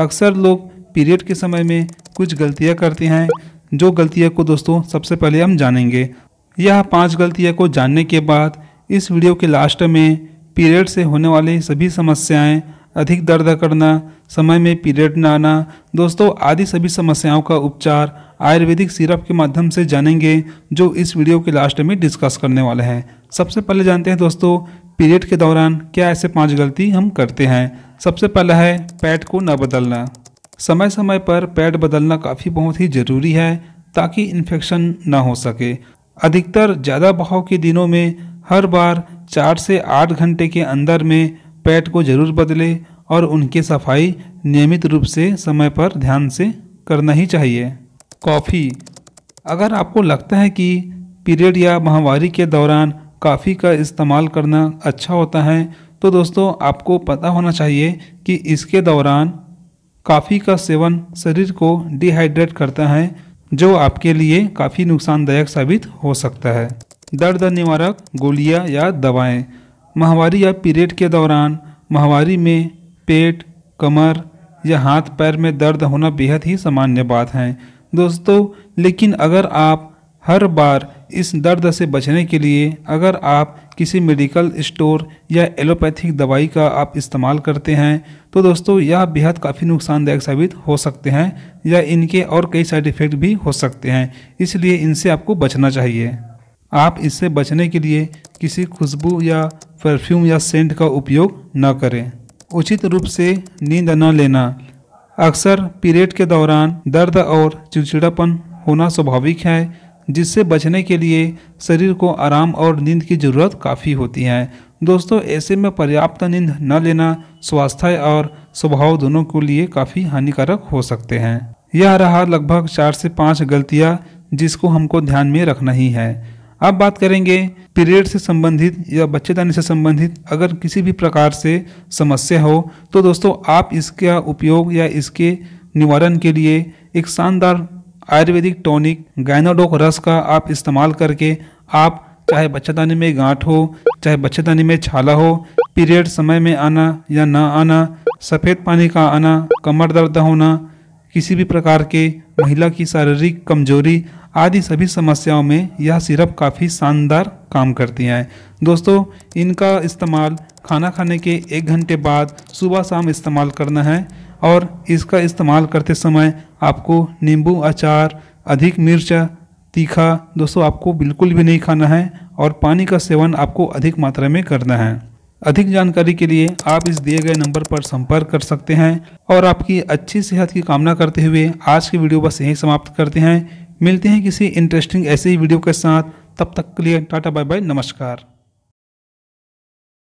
अक्सर लोग पीरियड के समय में कुछ गलतियाँ करते हैं जो गलतियाँ को दोस्तों सबसे पहले हम जानेंगे यह पांच गलतियाँ को जानने के बाद इस वीडियो के लास्ट में पीरियड से होने वाली सभी समस्याएं अधिक दर्द करना समय में पीरियड न आना दोस्तों आदि सभी समस्याओं का उपचार आयुर्वेदिक सिरप के माध्यम से जानेंगे जो इस वीडियो के लास्ट में डिस्कस करने वाले हैं सबसे पहले जानते हैं दोस्तों पीरियड के दौरान क्या ऐसे पांच गलती हम करते हैं सबसे पहला है पैड को न बदलना समय समय पर पैड बदलना काफ़ी बहुत ही ज़रूरी है ताकि इन्फेक्शन न हो सके अधिकतर ज़्यादा बहाव के दिनों में हर बार चार से आठ घंटे के अंदर में पैड को ज़रूर बदले और उनकी सफाई नियमित रूप से समय पर ध्यान से करना ही चाहिए कॉफ़ी अगर आपको लगता है कि पीरियड या महावारी के दौरान काफ़ी का इस्तेमाल करना अच्छा होता है तो दोस्तों आपको पता होना चाहिए कि इसके दौरान काफ़ी का सेवन शरीर को डिहाइड्रेट करता है जो आपके लिए काफ़ी नुकसानदायक साबित हो सकता है दर्द निवारक गोलियां या दवाएं माहवारी या पीरियड के दौरान माहवारी में पेट कमर या हाथ पैर में दर्द होना बेहद ही सामान्य बात है दोस्तों लेकिन अगर आप हर बार इस दर्द से बचने के लिए अगर आप किसी मेडिकल स्टोर या एलोपैथिक दवाई का आप इस्तेमाल करते हैं तो दोस्तों यह बेहद काफ़ी नुकसानदायक साबित हो सकते हैं या इनके और कई साइड इफ़ेक्ट भी हो सकते हैं इसलिए इनसे आपको बचना चाहिए आप इससे बचने के लिए किसी खुशबू या परफ्यूम या सेंट का उपयोग न करें उचित रूप से नींद न लेना अक्सर पीरियड के दौरान दर्द और चिड़चिड़ापन होना स्वाभाविक है जिससे बचने के लिए शरीर को आराम और नींद की ज़रूरत काफ़ी होती है दोस्तों ऐसे में पर्याप्त नींद न लेना स्वास्थ्य और स्वभाव दोनों के लिए काफ़ी हानिकारक हो सकते हैं यह रहा लगभग चार से पाँच गलतियाँ जिसको हमको ध्यान में रखना ही है अब बात करेंगे पीरियड से संबंधित या बच्चेदानी से संबंधित अगर किसी भी प्रकार से समस्या हो तो दोस्तों आप इसका उपयोग या इसके निवारण के लिए एक शानदार आयुर्वेदिक टॉनिक गायनाडोक रस का आप इस्तेमाल करके आप चाहे बच्चेदानी में गांठ हो चाहे बच्चेदानी में छाला हो पीरियड समय में आना या ना आना सफ़ेद पानी का आना कमर दर्द होना किसी भी प्रकार के महिला की शारीरिक कमजोरी आदि सभी समस्याओं में यह सिरप काफ़ी शानदार काम करती हैं दोस्तों इनका इस्तेमाल खाना खाने के एक घंटे बाद सुबह शाम इस्तेमाल करना है और इसका इस्तेमाल करते समय आपको नींबू अचार अधिक मिर्च तीखा दोस्तों आपको बिल्कुल भी नहीं खाना है और पानी का सेवन आपको अधिक मात्रा में करना है अधिक जानकारी के लिए आप इस दिए गए नंबर पर संपर्क कर सकते हैं और आपकी अच्छी सेहत की कामना करते हुए आज की वीडियो बस यहीं समाप्त करते हैं मिलते हैं किसी इंटरेस्टिंग ऐसे ही वीडियो के साथ तब तक के लिए टाटा बाय बाय नमस्कार